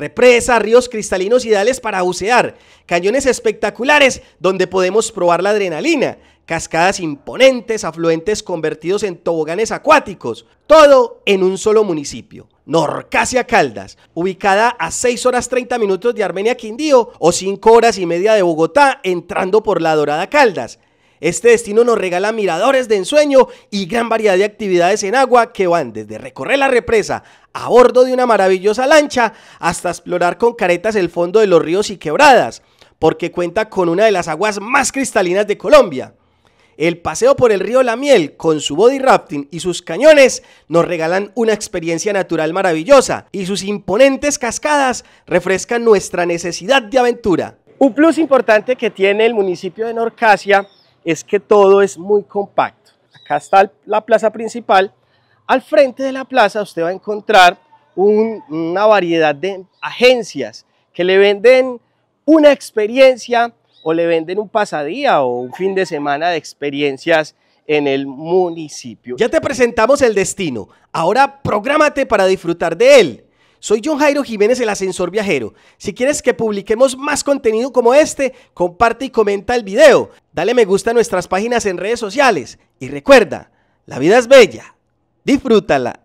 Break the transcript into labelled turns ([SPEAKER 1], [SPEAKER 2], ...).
[SPEAKER 1] represas, ríos cristalinos ideales para bucear, cañones espectaculares donde podemos probar la adrenalina, cascadas imponentes, afluentes convertidos en toboganes acuáticos, todo en un solo municipio. Norcasia Caldas, ubicada a 6 horas 30 minutos de Armenia Quindío o 5 horas y media de Bogotá entrando por la Dorada Caldas. Este destino nos regala miradores de ensueño y gran variedad de actividades en agua que van desde recorrer la represa a bordo de una maravillosa lancha hasta explorar con caretas el fondo de los ríos y quebradas, porque cuenta con una de las aguas más cristalinas de Colombia. El paseo por el río La Miel con su body rafting y sus cañones nos regalan una experiencia natural maravillosa y sus imponentes cascadas refrescan nuestra necesidad de aventura. Un plus importante que tiene el municipio de Norcasia es que todo es muy compacto. Acá está la plaza principal. Al frente de la plaza usted va a encontrar una variedad de agencias que le venden una experiencia o le venden un pasadía o un fin de semana de experiencias en el municipio. Ya te presentamos el destino, ahora prográmate para disfrutar de él. Soy John Jairo Jiménez, el ascensor viajero. Si quieres que publiquemos más contenido como este, comparte y comenta el video. Dale me gusta a nuestras páginas en redes sociales. Y recuerda, la vida es bella. Disfrútala.